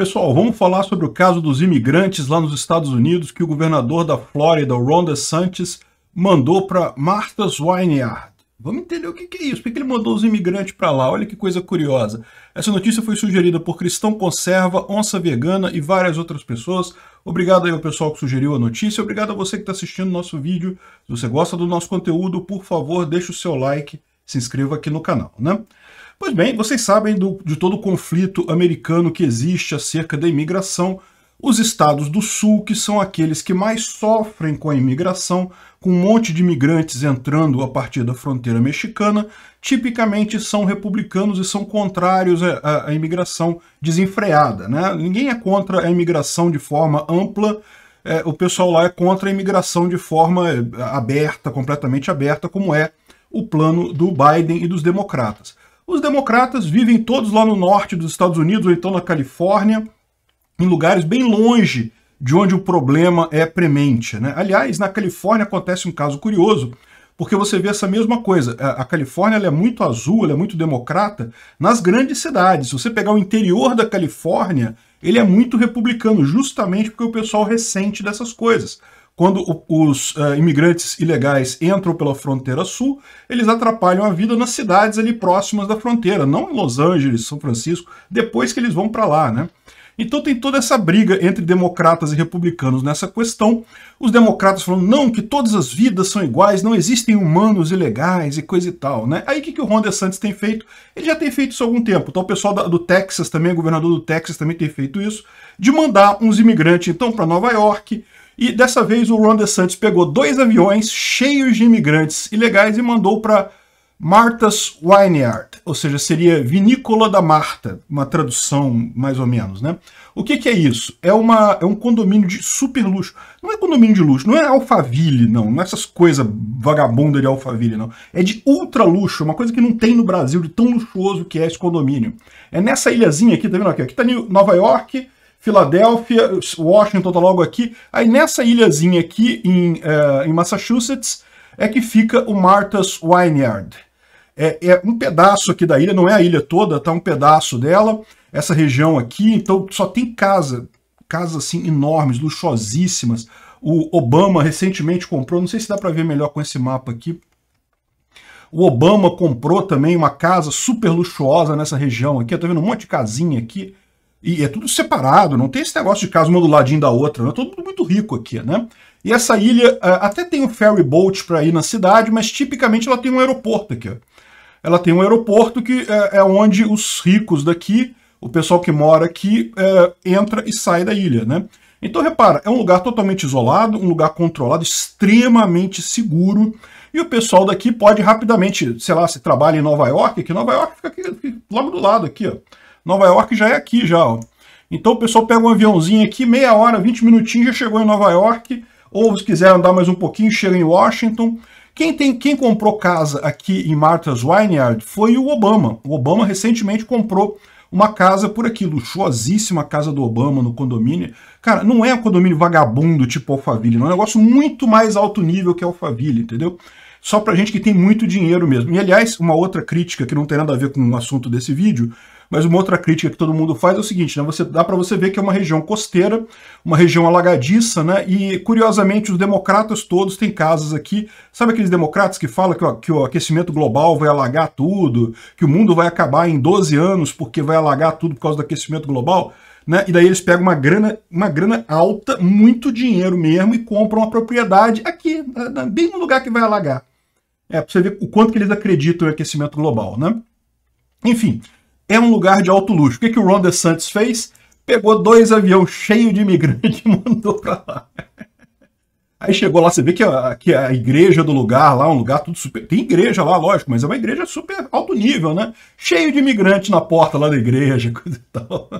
Pessoal, vamos falar sobre o caso dos imigrantes lá nos Estados Unidos que o governador da Flórida, Ron DeSantis, mandou para Martha's Vineyard. Vamos entender o que é isso, por que ele mandou os imigrantes para lá? Olha que coisa curiosa. Essa notícia foi sugerida por Cristão Conserva, Onça Vegana e várias outras pessoas. Obrigado aí ao pessoal que sugeriu a notícia, obrigado a você que está assistindo nosso vídeo. Se você gosta do nosso conteúdo, por favor, deixe o seu like, se inscreva aqui no canal, né? Pois bem, vocês sabem do, de todo o conflito americano que existe acerca da imigração. Os estados do sul, que são aqueles que mais sofrem com a imigração, com um monte de imigrantes entrando a partir da fronteira mexicana, tipicamente são republicanos e são contrários à, à imigração desenfreada. Né? Ninguém é contra a imigração de forma ampla, é, o pessoal lá é contra a imigração de forma é, aberta, completamente aberta, como é o plano do Biden e dos democratas. Os democratas vivem todos lá no norte dos Estados Unidos, ou então na Califórnia, em lugares bem longe de onde o problema é premente. Né? Aliás, na Califórnia acontece um caso curioso, porque você vê essa mesma coisa. A, Califórnia é muito azul, é muito democrata nas grandes cidades. Se você pegar o interior da Califórnia, ele é muito republicano, justamente porque o pessoal é ressente dessas coisas. Quando os uh, imigrantes ilegais entram pela fronteira sul, eles atrapalham a vida nas cidades ali próximas da fronteira, não em Los Angeles, São Francisco, depois que eles vão para lá, né? Então tem toda essa briga entre democratas e republicanos nessa questão. Os democratas falando, não, que todas as vidas são iguais, não existem humanos ilegais e coisa e tal, né? Aí o que, que o Ron DeSantis tem feito? Ele já tem feito isso há algum tempo. Então o pessoal do Texas também, o governador do Texas também tem feito isso, de mandar uns imigrantes, então, para Nova York, e dessa vez o Ron DeSantis pegou dois aviões cheios de imigrantes ilegais e mandou para Martha's Vineyard, ou seja, seria Vinícola da Marta, uma tradução mais ou menos, né? O que, que, é isso? É, uma, é um condomínio de super luxo. Não é condomínio de luxo, não é Alphaville, não. Não é essas coisas vagabundas de Alphaville, não. É de ultra luxo, uma coisa que não tem no Brasil, de tão luxuoso que é esse condomínio. É nessa ilhazinha aqui, tá vendo aqui? Aqui tá Nova York, Filadélfia, Washington tá logo aqui. Aí nessa ilhazinha aqui em, eh, em Massachusetts é que fica o Martha's Vineyard. É, é, um pedaço aqui da ilha, não é a ilha toda, tá um pedaço dela. Essa região aqui, então só tem casa, casas assim enormes, luxuosíssimas. O Obama recentemente comprou, não sei se dá para ver melhor com esse mapa aqui. O Obama comprou também uma casa super luxuosa nessa região aqui. Eu tô vendo um monte de casinha aqui. E é tudo separado, não tem esse negócio de casa uma do ladinho da outra, é todo mundo muito rico aqui, né? E essa ilha eh, até tem um ferry boat para ir na cidade, mas tipicamente ela tem um aeroporto aqui. Ela tem um aeroporto que eh, é onde os ricos daqui, o pessoal que mora aqui, eh, entra e sai da ilha, né? Então repara, é um lugar totalmente isolado, um lugar controlado, extremamente seguro, e o pessoal daqui pode rapidamente, sei lá, se trabalha em Nova York, que Nova York fica aqui, logo do lado aqui, ó Nova York já é aqui já, ó. Então o pessoal pega um aviãozinho aqui, meia hora, 20 minutinhos, já chegou em Nova York. Ou se quiser andar mais um pouquinho, chega em Washington. Quem, tem, quem comprou casa aqui em Martha's Vineyard foi o Obama. O Obama recentemente comprou uma casa por aqui, luxuosíssima casa do Obama no condomínio. Cara, não é um condomínio vagabundo tipo Alphaville, não é um negócio muito mais alto nível que Alphaville, entendeu? Só pra gente que tem muito dinheiro mesmo. E aliás, uma outra crítica que não tem nada a ver com o assunto desse vídeo, mas uma outra crítica que todo mundo faz é o seguinte, né? Você dá para você ver que é uma região costeira, uma região alagadiça, né? E curiosamente os democratas todos têm casas aqui. Sabe aqueles democratas que falam que, que o aquecimento global vai alagar tudo, que o mundo vai acabar em 12 anos porque vai alagar tudo por causa do aquecimento global? Né? E daí eles pegam uma grana, uma grana alta, muito dinheiro mesmo, e compram uma propriedade aqui, bem no lugar que vai alagar. É, para você ver o quanto que eles acreditam em aquecimento global, né? Enfim, é um lugar de alto luxo. O que, que o Ron DeSantis fez? Pegou dois aviões cheios de imigrantes e mandou para lá. Aí chegou lá, você vê que a, que a igreja do lugar lá, um lugar tudo super. Tem igreja lá, lógico, mas é uma igreja super alto nível, né? Cheio de imigrante na porta lá da igreja, coisa e tal.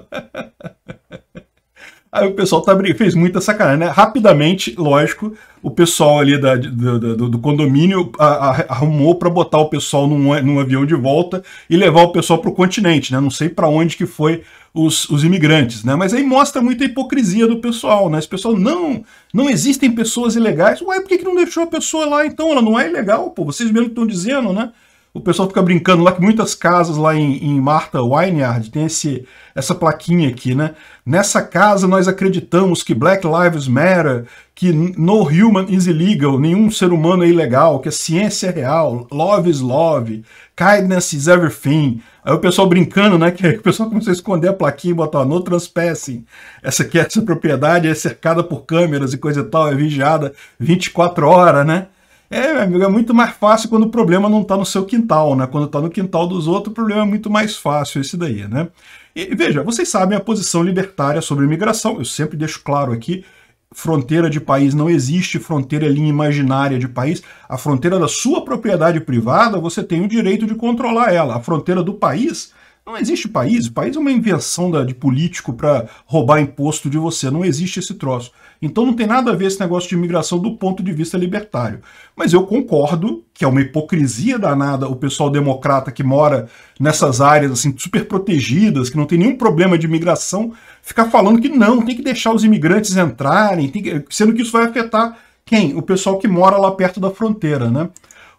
Aí o pessoal tá brin... fez muita sacanagem, né? Rapidamente, lógico, o pessoal ali da, do, do, do condomínio a, a, arrumou para botar o pessoal num, num, avião de volta e levar o pessoal para o continente, né? Não sei para onde que foi os, os, imigrantes, né? Mas aí mostra muita hipocrisia do pessoal, né? Esse pessoal, não, não existem pessoas ilegais. Ué, por que, que não deixou a pessoa lá então? Ela não é ilegal, pô, vocês mesmo estão dizendo, né? O pessoal fica brincando lá que muitas casas lá em, em Marta Wineyard tem esse, essa plaquinha aqui, né? Nessa casa nós acreditamos que Black Lives Matter, que no human is illegal, nenhum ser humano é ilegal, que a ciência é real, love is love, kindness is everything. Aí o pessoal brincando, né? Que o pessoal começou a esconder a plaquinha e botar no transpassing. Essa aqui, é essa propriedade é cercada por câmeras e coisa e tal, é vigiada 24 horas, né? É, meu amigo, é muito mais fácil quando o problema não está no seu quintal, né? Quando está no quintal dos outros, o problema é muito mais fácil esse daí, né? E veja, vocês sabem a posição libertária sobre imigração, eu sempre deixo claro aqui, fronteira de país não existe, fronteira é linha imaginária de país. A fronteira da sua propriedade privada, você tem o direito de controlar ela. A fronteira do país, não existe país. O país é uma invenção da, de político para roubar imposto de você. Não existe esse troço. Então não tem nada a ver esse negócio de imigração do ponto de vista libertário. Mas eu concordo que é uma hipocrisia danada o pessoal democrata que mora nessas áreas assim super protegidas, que não tem nenhum problema de imigração, ficar falando que não, tem que deixar os imigrantes entrarem, que... sendo que isso vai afetar quem? O pessoal que mora lá perto da fronteira, né?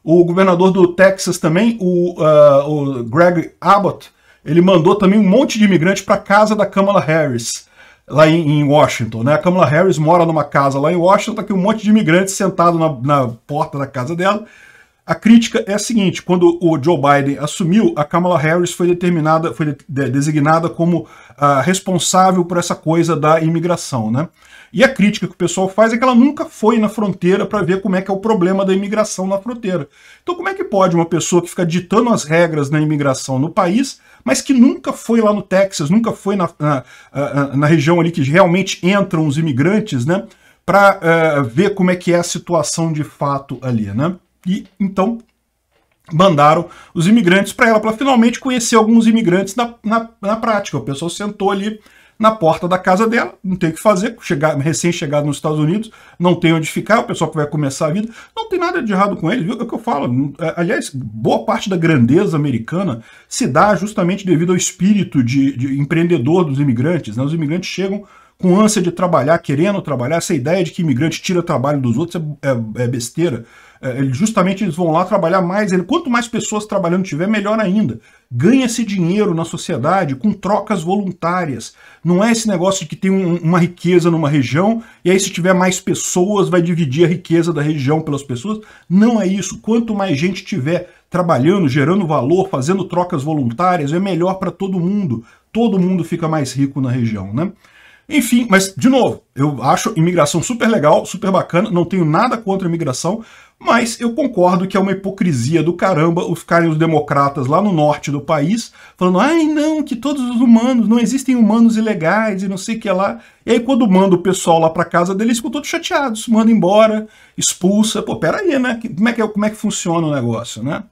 O governador do Texas também, o, uh, o Greg Abbott, ele mandou também um monte de imigrante para a casa da Kamala Harris, lá em, Washington. Né? A Kamala Harris mora numa casa lá em Washington, tá aqui um monte de imigrantes sentado na, na porta da casa dela, a crítica é a seguinte: quando o Joe Biden assumiu, a Kamala Harris foi determinada, foi designada como ah, responsável por essa coisa da imigração, né? E a crítica que o pessoal faz é que ela nunca foi na fronteira para ver como é que é o problema da imigração na fronteira. Então, como é que pode uma pessoa que fica ditando as regras na imigração no país, mas que nunca foi lá no Texas, nunca foi na, na, ah, ah, na região ali que realmente entram os imigrantes, né? Para uh, ver como é que é a situação de fato ali, né? E então mandaram os imigrantes para ela, para finalmente conhecer alguns imigrantes na, na, na, prática. O pessoal sentou ali na porta da casa dela, não tem o que fazer, recém-chegado nos Estados Unidos, não tem onde ficar, o pessoal que vai começar a vida, não tem nada de errado com eles, viu? É o que eu falo. Hum, é, aliás, boa parte da grandeza americana se dá justamente devido ao espírito de, de empreendedor dos imigrantes. Né? Os imigrantes chegam com ânsia de trabalhar, querendo trabalhar, essa ideia de que imigrante tira trabalho dos outros é, é, é besteira. É, justamente eles vão lá trabalhar mais. Quanto mais pessoas trabalhando tiver, melhor ainda. Ganha-se dinheiro na sociedade com trocas voluntárias. Não é esse negócio de que tem um, uma riqueza numa região e aí se tiver mais pessoas vai dividir a riqueza da região pelas pessoas. Não é isso. Quanto mais gente tiver trabalhando, gerando valor, fazendo trocas voluntárias, é melhor para todo mundo. Todo mundo fica mais rico na região, né? Enfim, mas de novo, eu acho imigração super legal, super bacana, não tenho nada contra imigração, mas eu concordo que é uma hipocrisia do caramba os ficarem os democratas lá no norte do país falando, ai não, que todos os humanos, não existem humanos ilegais e não sei o que lá. E aí quando manda o pessoal lá para casa deles, ficam todos chateados, manda embora, expulsa. Pô, aí né? Como é que, é, como é que funciona o negócio, né?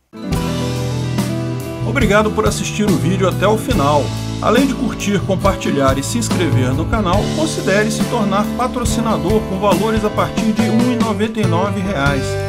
Obrigado por assistir o vídeo até o final. Além de curtir, compartilhar e se inscrever no canal, considere se tornar patrocinador com valores a partir de R$ 1,99